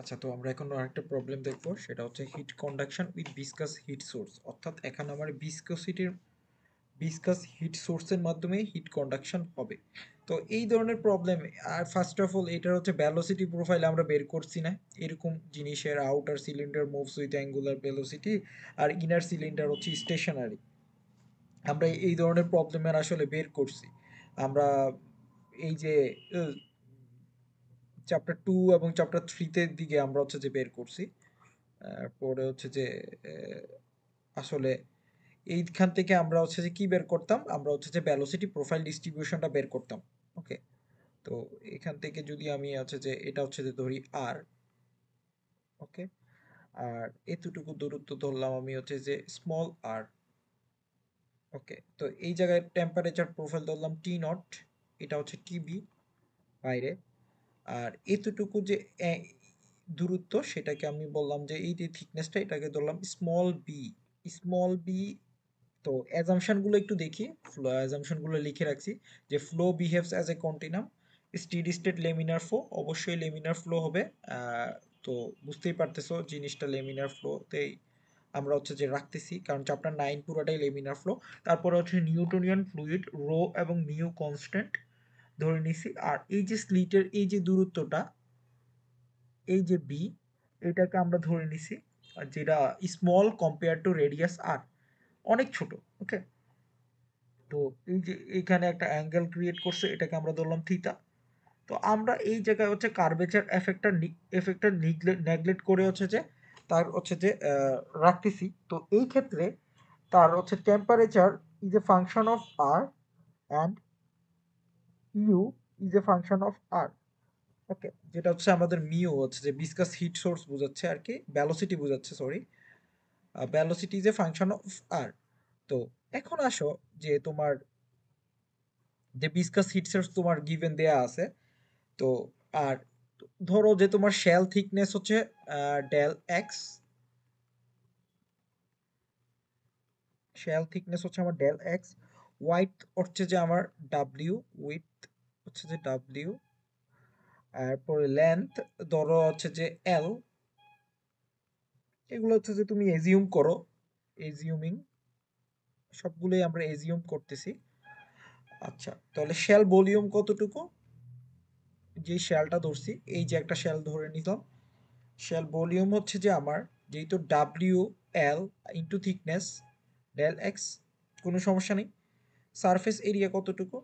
আচ্ছা তো আমরা এখন আরেকটা প্রবলেম দেখব সেটা হচ্ছে heat conduction with viscous heat source অর্থাৎ এখানে আমার বিসকাসিটির বিসকাস হিট সোর্সের মাধ্যমে হিট কন্ডাকশন হবে তো এই ধরনের প্রবলেম আর ফার্স্ট অফ অল এটার হচ্ছে ভ্যালোসিটি প্রোফাইল আমরা বের করছি না এরকম জিনিসের outer cylinder moves with angular velocity আর ইনার সিলিন্ডার হচ্ছে স্টেশনারি আমরা এই ধরনের প্রবলেমের আসলে বের করছি আমরা এই যে চ্যাপ্টার টু এবং চ্যাপ্টার থ্রিতে দিকে আমরা হচ্ছে যে বের করছি পরে হচ্ছে যে আসলে এইখান থেকে আমরা হচ্ছে যে কি বের করতাম আমরা হচ্ছে যে ভ্যালোসিটি প্রোফাইল ডিস্ট্রিবিউশনটা বের করতাম ওকে তো এখান থেকে যদি আমি হচ্ছে যে এটা হচ্ছে যে ধরি আর ওকে আর এতটুকু দূরত্ব ধরলাম আমি হচ্ছে যে স্মল আর ওকে তো এই জায়গায় টেম্পারেচার প্রোফাইল ধরলাম টি নট এটা হচ্ছে টিবি বাইরে আর এতটুকু যে দূরত্ব সেটাকে আমি বললাম যে এই যে থিকনেসটা এটাকে ধরলাম স্মল বি স্মল বি তো অ্যাজামশনগুলো একটু দেখি অ্যাজামশনগুলো লিখে রাখছি যে flow behaves as a continuum steady state laminar flow অবশ্যই লেমিনার ফ্লো হবে তো বুঝতেই পারতেছো জিনিসটা লেমিনার ফ্লোতেই আমরা হচ্ছে যে রাখতেছি কারণ চ্যাপ্টার নাইন পুরোটাই লেমিনার ফ্লো তারপরে হচ্ছে নিউটোনিয়ান ফ্লুইড রো এবং মিউ কনস্ট্যান্ট ধরে নিছি আর এই যে স্লিটের এই যে দূরত্বটা এই যে বি এটাকে আমরা ধরে নিছি যেটা স্মল কম্পেয়ার টু রেডিয়াস আর অনেক ছোট ওকে তো এই যে এখানে একটা অ্যাঙ্গেল ক্রিয়েট করছে এটাকে আমরা ধরলাম থিতা তো আমরা এই জায়গায় হচ্ছে কার্বেচার এফেক্টটা এফেক্টটা নেগলেক্ট করে হচ্ছে যে তার হচ্ছে যে রাখতেছি তো এই ক্ষেত্রে তার হচ্ছে temperature is a function of R and U is a function of R okay যেটা হচ্ছে আমাদের মিউ হচ্ছে যে বিসকাস হিট সোর্স বোঝাচ্ছে আর কি ভ্যালোসিটি বোঝাচ্ছে sorry velocity is a function of R তো এখন আসো যে তোমার যে বিসকাস হিট সোর্স তোমার গিভেন দেয়া আছে তো আর ধরো যে তোমার শেল থিকনেস হচ্ছে ডেল এক্স শেল থিকনেস হচ্ছে আমার ডেল এক্স হোয়াইট হচ্ছে যে আমার ডাব্লিউ উইথ হচ্ছে যে ডাব্লিউ আর পরে লেন্থ ধরো হচ্ছে যে এল এগুলো হচ্ছে যে তুমি এজিউম করো এজিউমিং সবগুলোই আমরা এজিউম করতেছি আচ্ছা তাহলে শেল ভলিউম কতটুকু যে শেলটা ধরছি এই যে একটা শেল ধরে নিতাম শেল ভলিউম হচ্ছে যে আমার যেহেতু W L into thickness del X কোনো সমস্যা নেই সারফেস এরিয়া কতটুকু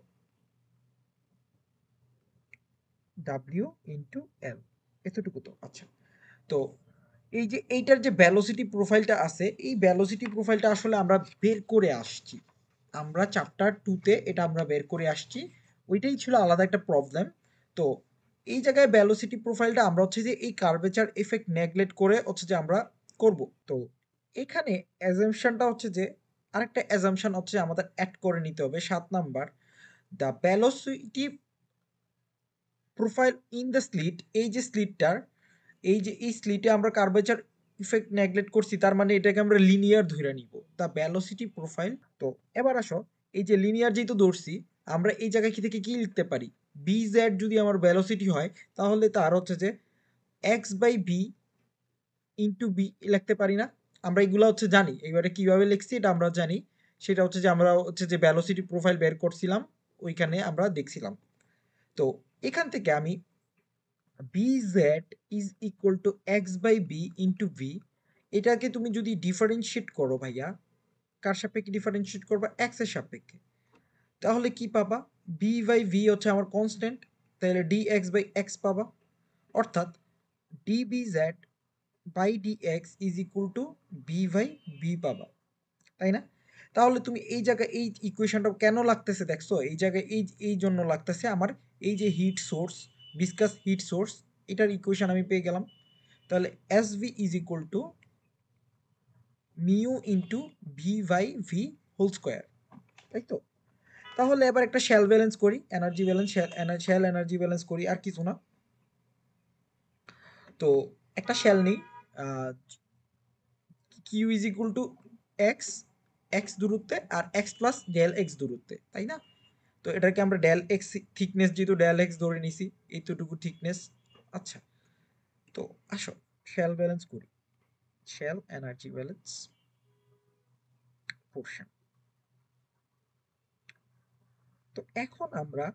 ডাব্লিউ ইন্টু এল এতটুকু তো আচ্ছা তো এই যে এইটার যে ভ্যালোসিটি প্রোফাইলটা আছে এই ভ্যালোসিটি প্রোফাইলটা আসলে আমরা বের করে আসছি আমরা চ্যাপ্টার টুতে এটা আমরা বের করে আসছি ওইটাই ছিল আলাদা একটা প্রবলেম তো এই জায়গায় ভ্যালোসিটি প্রোফাইলটা আমরা হচ্ছে যে এই কার্বেচার এফেক্ট নেগলেক্ট করে হচ্ছে যে আমরা করব তো এখানে অ্যাজেমশনটা হচ্ছে যে আরেকটা অ্যাজামশন হচ্ছে আমাদের অ্যাড করে নিতে হবে সাত number the velocity profile in the slit এই যে স্লিটটার এই যে এই স্লিটে আমরা কার্বেচার ইফেক্ট নেগলেক্ট করছি তার মানে এটাকে আমরা লিনিয়ার ধরে নিব দ্য ভ্যালোসিটি প্রোফাইল তো এবার আসো এই যে লিনিয়ার যেহেতু ধরছি আমরা এই জায়গায় কি থেকে কি লিখতে পারি বি জ্যাড যদি আমার ভ্যালোসিটি হয় তাহলে তার হচ্ছে যে X by B into B লিখতে পারি না আমরা এগুলো হচ্ছে জানি এবারে কিভাবে লিখছি এটা আমরা জানি সেটা হচ্ছে যে আমরা হচ্ছে যে ভ্যালোসিটি প্রোফাইল বের করছিলাম ওইখানে আমরা দেখছিলাম তো এখান থেকে আমি bz is equal to X by B into V এটাকে তুমি যদি ডিফারেন্সিয়েট করো ভাইয়া কার সাপেক্ষে ডিফারেন্সিয়েট করবা এক্স এর সাপেক্ষে তাহলে কি পাবা বি বাই ভি হচ্ছে আমার কনস্ট্যান্ট তাহলে ডি এক্স বাই এক্স পাবা অর্থাৎ D B Z by D X is equal to B by B পাবা তাই না তাহলে তুমি এই জায়গায় এই ইকুয়েশনটা কেন লাগতেছে দেখছো এই জায়গায় এই এই জন্য লাগতেছে আমার এই যে heat source viscous heat source এটার ইকুয়েশন আমি পেয়ে গেলাম তাহলে S V is equal to mu into V by V whole square তাই তো তাহলে এবার একটা শ্যাল ব্যালেন্স করি energy balance shell energy balance করি আর কিছু না তো একটা শ্যাল নেই Q is equal to X X দূরত্বে আর এক্স প্লাস ডেল এক্স দূরত্বে তাই না তো এটাকে আমরা ডেল এক্স থিকনেস যেহেতু ডেল এক্স ধরে নিছি এইটুকু থিকনেস আচ্ছা তো আসো শেল ব্যালেন্স করি শেল এনার্জি ব্যালেন্স পোর্শন তো এখন আমরা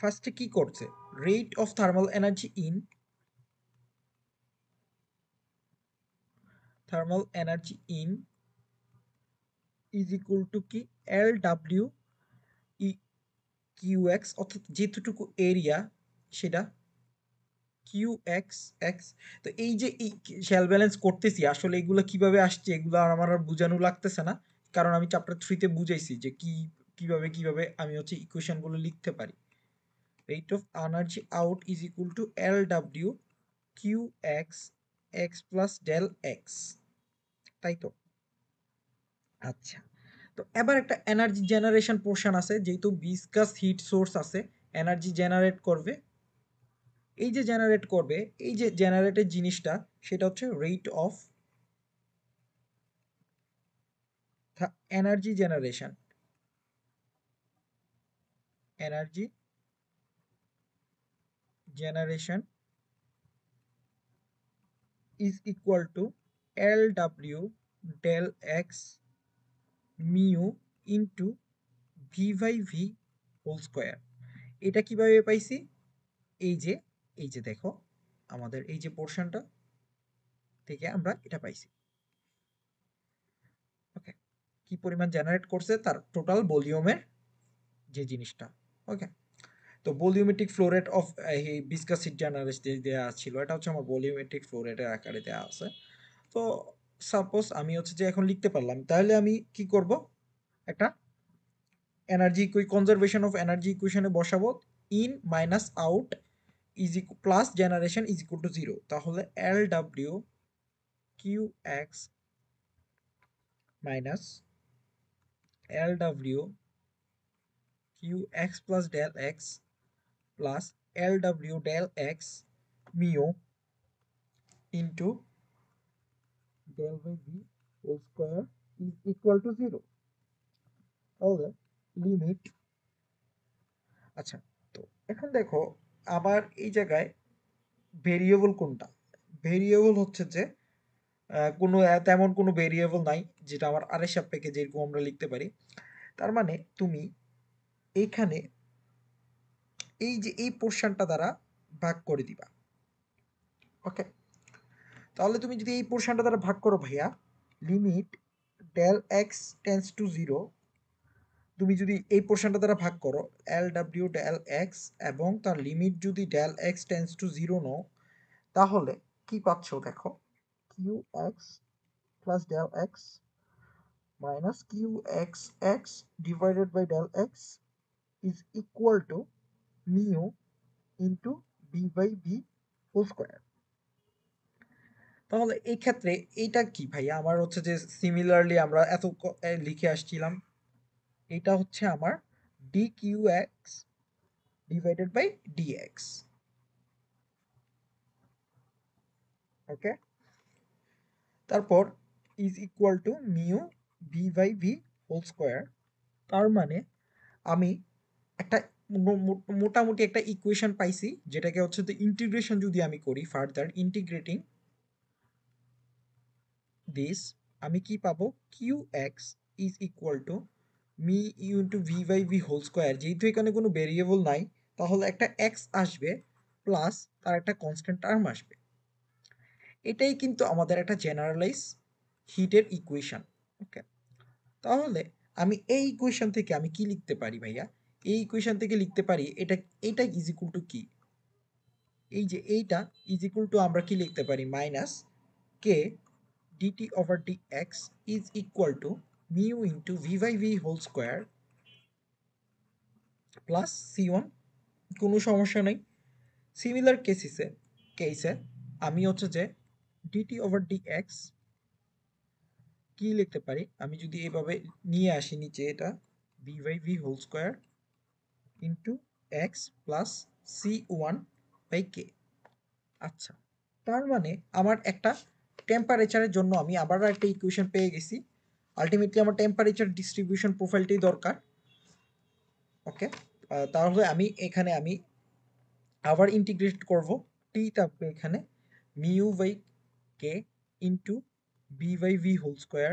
ফার্স্টে কি করছে rate of thermal energy in thermal energy in is equal to কি L W E Q X অর্থাৎ যেটুকু এরিয়া সেটা কিউ এক্স এক্স তো এই যে এই শেল ব্যালেন্স করতেছি আসলে এগুলো কিভাবে আসছে এগুলো আমার আর বোঝানো লাগতেছে না কারণ আমি চ্যাপ্টার থ্রিতে বুঝাইছি যে কি কিভাবে কিভাবে আমি হচ্ছে ইকুয়েশনগুলো লিখতে পারি rate of energy out is equal to L W Q X X plus del X তাই তো আচ্ছা তো এবার একটা এনার্জি জেনারেশন পোর্শন আছে যেহেতু বিসকাস হিট সোর্স আছে এনার্জি জেনারেট করবে এই যে জেনারেট করবে এই যে জেনারেটের জিনিসটা সেটা হচ্ছে rate of energy generation energy generation is equal to L W del X mu into V by V whole square এটা কিভাবে পাইছি এই যে এই যে দেখো আমাদের এই যে পোর্শনটা থেকে আমরা এটা পাইছি ওকে কি পরিমাণ জেনারেট করছে তার টোটাল ভলিউমের যে জিনিসটা ওকে তো ভলিউমেট্রিক ফ্লোরেট রেট অফ এই বিসকাসিড জেনারেস্ট দেওয়া ছিল এটা হচ্ছে আমার ভলিউমেট্রিক ফ্লো আকারে দেওয়া আছে তো সাপোজ আমি হচ্ছে যে এখন লিখতে পারলাম তাহলে আমি কি করব একটা এনার্জি ইকুই কনজারভেশন অফ এনার্জি ইকুয়েশনে বসাবো in minus out is plus generation is equal to zero তাহলে L W Q X minus L W Q X plus del X plus L W del X mu into del by v whole square is equal to 0 তাহলে limit আচ্ছা তো এখন দেখো আমার এই জায়গায় variable কোনটা ভেরিয়েবল হচ্ছে যে কোনো তেমন কোনো ভেরিয়েবল নাই যেটা আমার আরের সাপেক্ষে যেরকম আমরা লিখতে পারি তার মানে তুমি এইখানে এই যে এই পোর্শনটা দ্বারা ভাগ করে দিবা ওকে তাহলে তুমি যদি এই পোর্শনটা দ্বারা ভাগ করো ভাইয়া limit del X tends to zero তুমি যদি এই পোর্শনটা দ্বারা ভাগ করো এল ডাব্লিউ ডেল এক্স এবং তার লিমিট যদি del X tends to zero no তাহলে কি পাচ্ছ দেখো Q X plus del X minus Q X X divided by del X is equal to mu into B by B whole square তাহলে এই ক্ষেত্রে এইটা কি ভাইয়া আমার হচ্ছে যে সিমিলারলি আমরা এত লিখে আসছিলাম এটা হচ্ছে আমার D Q X divided by D X okay তারপর is equal to mu V by V whole square তার মানে আমি একটা মোটামুটি একটা ইকুয়েশন পাইছি যেটাকে হচ্ছে ইন্টিগ্রেশন যদি আমি করি ফার্দার ইন্টিগ্রেটিং দিস আমি কি পাবো Q X is equal to mu into V by V whole square যেহেতু এখানে কোনো ভেরিয়েবল নাই তাহলে একটা এক্স আসবে প্লাস তার একটা কনস্ট্যান্ট টার্ম আসবে এটাই কিন্তু আমাদের একটা জেনারেলাইজ হিটের ইকুয়েশান ওকে তাহলে আমি এই ইকুয়েশান থেকে আমি কি লিখতে পারি ভাইয়া এই ইকুয়েশান থেকে লিখতে পারি এটা এটা ইজ ইকুয়াল টু কি এই যে এইটা ইজ ইকুয়াল টু আমরা কি লিখতে পারি minus K dt over dx is equal to mu into v by v whole square plus C one কোনো সমস্যা নাই সিমিলার কেসিসে কেসে আমি হচ্ছে যে ডিটি ওভার ডি এক্স কি লিখতে পারি আমি যদি এভাবে নিয়ে আসি নিচে এটা V by V whole square into X plus C one by K আচ্ছা তার মানে আমার একটা টেম্পারেচারের জন্য আমি আবারও একটা ইকুয়েশন পেয়ে গেছি আলটিমেটলি আমার টেম্পারেচার ডিস্ট্রিবিউশন প্রোফাইলটি দরকার ওকে তাহলে আমি এখানে আমি আবার ইন্টিগ্রেট করব টি তারপরে এখানে mu by K into B by V whole square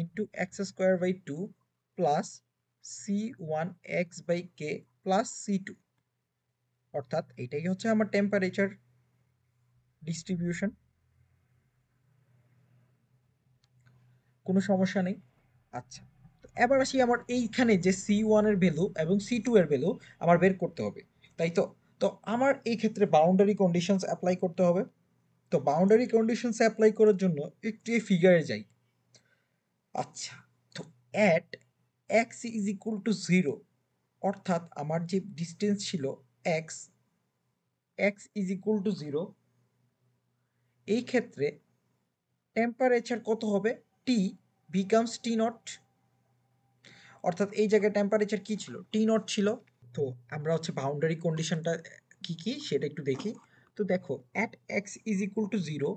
into X square by two plus C one X by K plus C two অর্থাৎ এটাই হচ্ছে আমার টেম্পারেচার ডিস্ট্রিবিউশন কোনো সমস্যা নেই আচ্ছা এবার আসি আমার এইখানে যে সি ওয়ানের ভ্যালু এবং সি টু এর ভ্যালু আমার বের করতে হবে তাই তো তো আমার এই ক্ষেত্রে বাউন্ডারি কন্ডিশনস অ্যাপ্লাই করতে হবে তো বাউন্ডারি কন্ডিশনস অ্যাপ্লাই করার জন্য একটু এই ফিগারে যাই আচ্ছা তো at X is equal to zero অর্থাৎ আমার যে ডিস্টেন্স ছিল X X is equal to zero এই ক্ষেত্রে টেম্পারেচার কত হবে টি বিকামস টি নট অর্থাৎ এই জায়গায় টেম্পারেচার কি ছিল টি নট ছিল তো আমরা হচ্ছে বাউন্ডারি কন্ডিশনটা কি কি সেটা একটু দেখি তো দেখো at X is equal to zero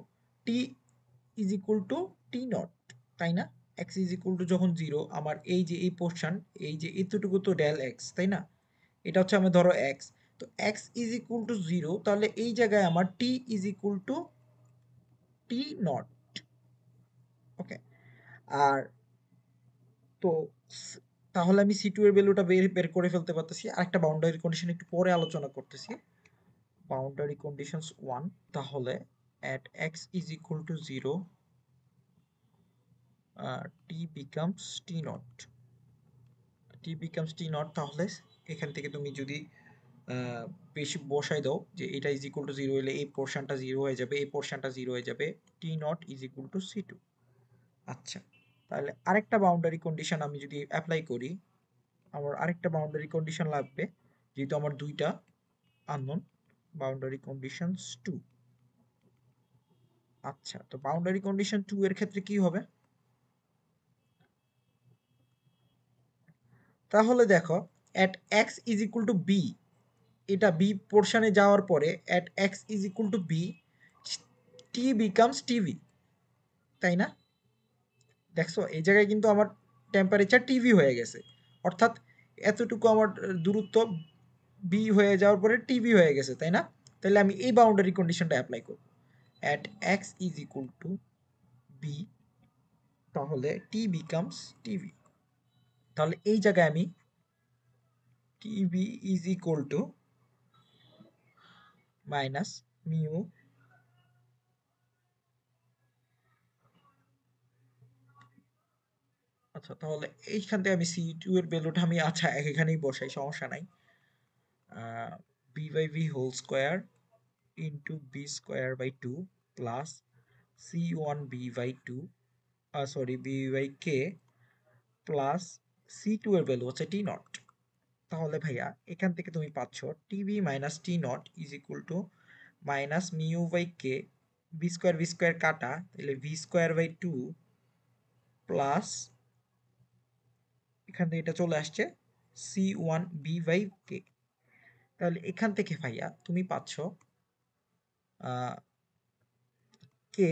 T is equal to T naught তাই না এক্স ইজ ইকুয়াল টু যখন জিরো আমার এই যে এই পোর্শন এই যে এতটুকু তো ডেল এক্স তাই না এটা হচ্ছে আমার ধরো এক্স তো X is equal to zero তাহলে এই জায়গায় আমার T is equal to T naught okay আর তো তাহলে আমি সি টু এর ভ্যালুটা বের বের করে ফেলতে পারতেছি আর একটা বাউন্ডারি কন্ডিশন একটু পরে আলোচনা করতেছি বাউন্ডারি কন্ডিশনস ওয়ান তাহলে at x is equal to 0 T t becomes t T t becomes t তাহলে এখান থেকে তুমি যদি বেশি বসাই দাও যে এটা ইজ ইকুয়াল টু জিরো হলে এই পোর্শনটা জিরো হয়ে যাবে এই পোর্শনটা জিরো হয়ে যাবে T naught is equal to C two আচ্ছা তাহলে আরেকটা বাউন্ডারি কন্ডিশন আমি যদি অ্যাপ্লাই করি আমার আরেকটা বাউন্ডারি কন্ডিশন লাগবে যেহেতু আমার দুইটা আননোন বাউন্ডারি কন্ডিশনস টু আচ্ছা তো বাউন্ডারি কন্ডিশন টু এর ক্ষেত্রে কি হবে তাহলে দেখো at X is equal to B এটা বি পোর্শনে যাওয়ার পরে at X is equal to B T becomes T V তাই না দেখছো এই জায়গায় কিন্তু আমার টেম্পারেচার টিভি হয়ে গেছে অর্থাৎ এতটুকু আমার দূরত্ব বি হয়ে যাওয়ার পরে টিভি হয়ে গেছে তাই না তাহলে আমি এই বাউন্ডারি কন্ডিশনটা অ্যাপ্লাই করব at X is equal to B তাহলে টি বিকামস টিভি তাহলে এই জায়গায় আমি T V is equal to minus mu আচ্ছা তাহলে এইখান থেকে আমি সি টু এর ভ্যালুটা আমি আচ্ছা এখানেই বসাই সমস্যা নাই B by V whole square into B square by two plus C one B by two sorry B by K plus C two এর ভ্যালু হচ্ছে টি নট তাহলে ভাইয়া এখান থেকে তুমি পাচ্ছ TV minus T naught is equal to minus mu by K B square B square কাটা তাহলে V square by two plus এখান থেকে এটা চলে আসছে সি ওয়ান বি বাই কে তাহলে এখান থেকে ভাইয়া তুমি পাচ্ছ K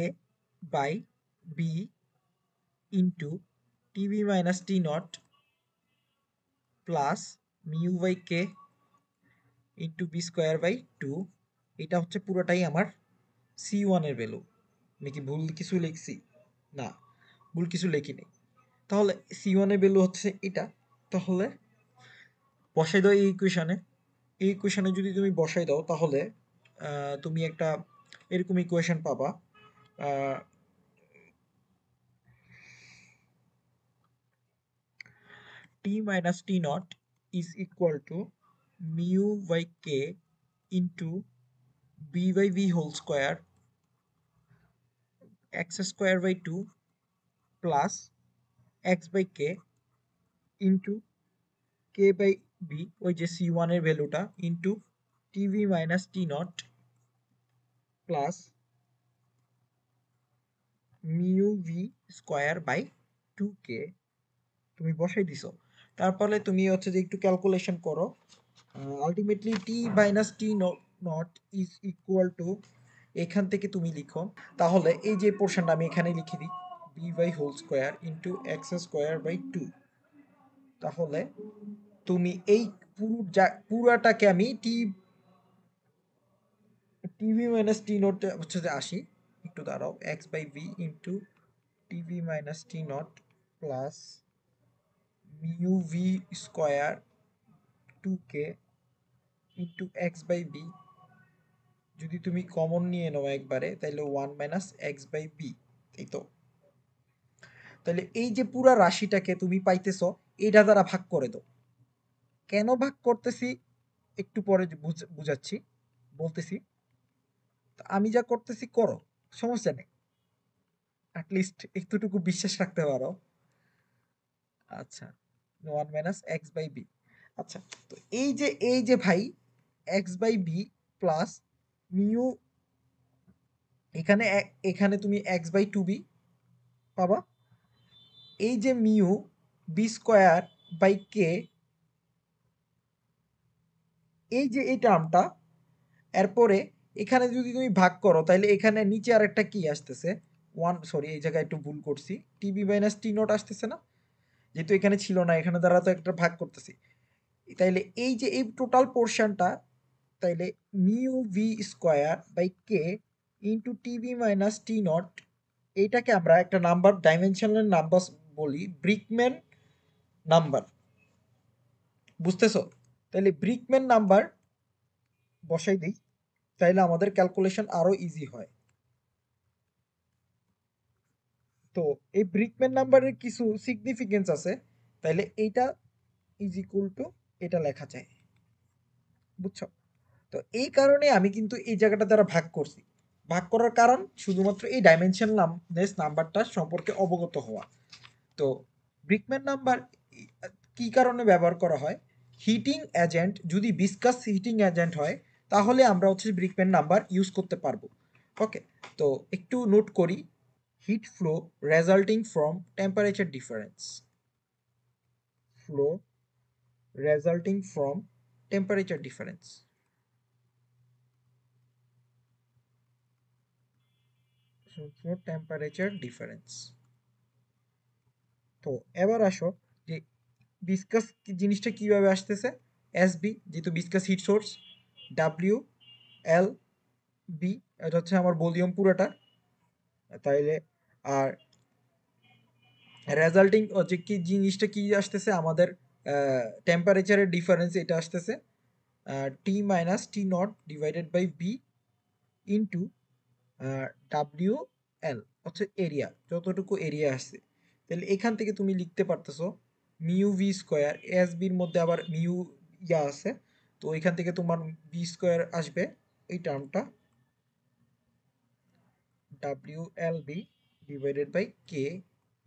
by B into TV minus T naught plus mu by K into B square by two এটা হচ্ছে পুরোটাই আমার সি ওয়ানের ভ্যালু আমি কি ভুল কিছু লিখছি না ভুল কিছু লেখি নেই তাহলে সি ওয়ানের ভ্যালু হচ্ছে এটা তাহলে বসাই দাও এই ইকুয়েশানে এই ইকুয়েশানে যদি তুমি বসাই দাও তাহলে তুমি একটা এরকম ইকুয়েশান পাবা T minus T naught is equal to mu by K into B by V whole square X square by two plus X by K into K by B ওই যে সি ওয়ানের ভ্যালুটা into TV minus T naught plus mu V square by two K তুমি বসাই দিছো তারপরে তুমি হচ্ছে যে একটু ক্যালকুলেশন করো ultimately T minus T naught is equal to এখান থেকে তুমি লিখো তাহলে এই যে পোর্শনটা আমি এখানে লিখে দিই B by whole square into X square by two তাহলে তুমি এই পুরো যা পুরাটাকে আমি T TV minus T naught হচ্ছে আসি একটু দাঁড়াও X by V into TV minus T naught plus mu V square two K into X by B যদি তুমি কমন নিয়ে নাও একবারে তাহলে one minus X by B এই তো তাহলে এই যে পুরা রাশিটাকে তুমি পাইতেছ এটা দ্বারা ভাগ করে দাও কেন ভাগ করতেছি একটু পরে বুঝাচ্ছি বলতেছি আমি যা করতেছি করো সমস্যা নেই অ্যাটলিস্ট একটুটুকু বিশ্বাস রাখতে পারো আচ্ছা one minus X by B আচ্ছা তো এই যে এই যে ভাই X by B plus mu এখানে এখানে তুমি এক্স বাই টু বি পাবা এই যে mu B square by K এই যে এই টার্মটা এরপরে এখানে যদি তুমি ভাগ করো তাহলে এখানে নিচে আর একটা কি আসতেছে ওয়ান সরি এই জায়গায় একটু ভুল করছি টিবি মাইনাস টি নোট আসতেছে না যেহেতু এখানে ছিল না এখানে দ্বারা তো একটা ভাগ করতেছি তাইলে এই যে এই টোটাল পোর্শনটা তাইলে mu V square by K into TB minus T naught এইটাকে আমরা একটা নাম্বার ডাইমেনশনাল নাম্বার বলি ব্রিকম্যান নাম্বার বুঝতেছ তাহলে ব্রিকম্যান নাম্বার বসাই দিই তাহলে আমাদের ক্যালকুলেশন আরও ইজি হয় তো এই ব্রিকম্যান নাম্বারের কিছু সিগনিফিকেন্স আছে তাহলে এইটা ইজ ইকুয়াল টু এটা লেখা যায় বুঝছো তো এই কারণে আমি কিন্তু এই জায়গাটা দ্বারা ভাগ করছি ভাগ করার কারণ শুধুমাত্র এই ডাইমেনশন নাম্বারটা সম্পর্কে অবগত হওয়া তো ব্রিকম্যান নাম্বার কি কারণে ব্যবহার করা হয় হিটিং এজেন্ট যদি বিসকাস হিটিং এজেন্ট হয় তাহলে আমরা হচ্ছে ব্রিকম্যান নাম্বার ইউজ করতে পারবো ওকে তো একটু নোট করি heat flow resulting from temperature difference flow resulting from temperature difference temperature difference তো এবার আসো যে বিসকাস জিনিসটা কিভাবে আসতেছে এস বি যেহেতু viscous heat source W L B এটা হচ্ছে আমার ভলিউম পুরোটা তাইলে আর রেজাল্টিং হচ্ছে কি জিনিসটা কী আসতেছে আমাদের টেম্পারেচারের ডিফারেন্স এটা আসতেছে T minus T naught divided by B into W L হচ্ছে এরিয়া যতটুকু এরিয়া আসছে তাহলে এখান থেকে তুমি লিখতে পারতেছো মিউ ভি স্কোয়ার এস বির মধ্যে আবার মিউ ইয়া আছে তো এখান থেকে তোমার বি স্কোয়ার আসবে এই টার্মটা W L B divided by K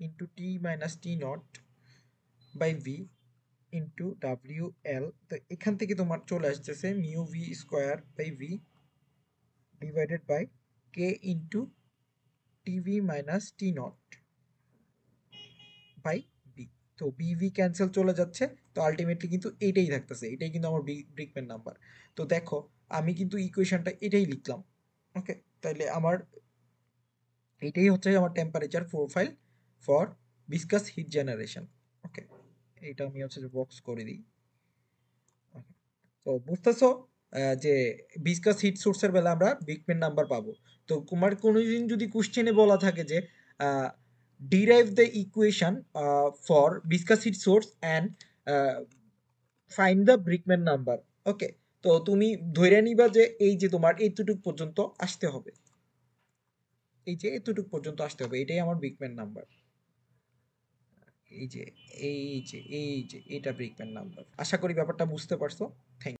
into T minus T naught by V into W L তো এখান থেকে তোমার চলে আসতেছে mu V square by V divided by K into TV minus T naught by B তো B B cancel চলে যাচ্ছে তো আলটিমেটলি কিন্তু এটাই থাকতেছে এটাই কিন্তু আমার ব্রিকম্যান নাম্বার তো দেখো আমি কিন্তু ইকুয়েশনটা এটাই লিখলাম ওকে তাহলে আমার এটাই হচ্ছে আমার temperature profile for viscous heat generation okay এইটা আমি হচ্ছে যে বক্স করে দিই তো বুঝতেছো যে বিসকাস হিট সোর্সের বেলা আমরা বিগম্যান নাম্বার পাবো তো কুমার কোনো দিন যদি কোশ্চেনে বলা থাকে যে derive the equation uh, for viscosity source and uh, find the Brickman number okay তো তুমি ধরে নিবা যে এই যে তোমার এতটুক পর্যন্ত আসতে হবে এই যে এতটুক পর্যন্ত আসতে হবে এটাই আমার ব্রিকম্যান নাম্বার এই যে এই যে এই যে এটা ব্রিকম্যান নাম্বার আশা করি ব্যাপারটা বুঝতে পারছো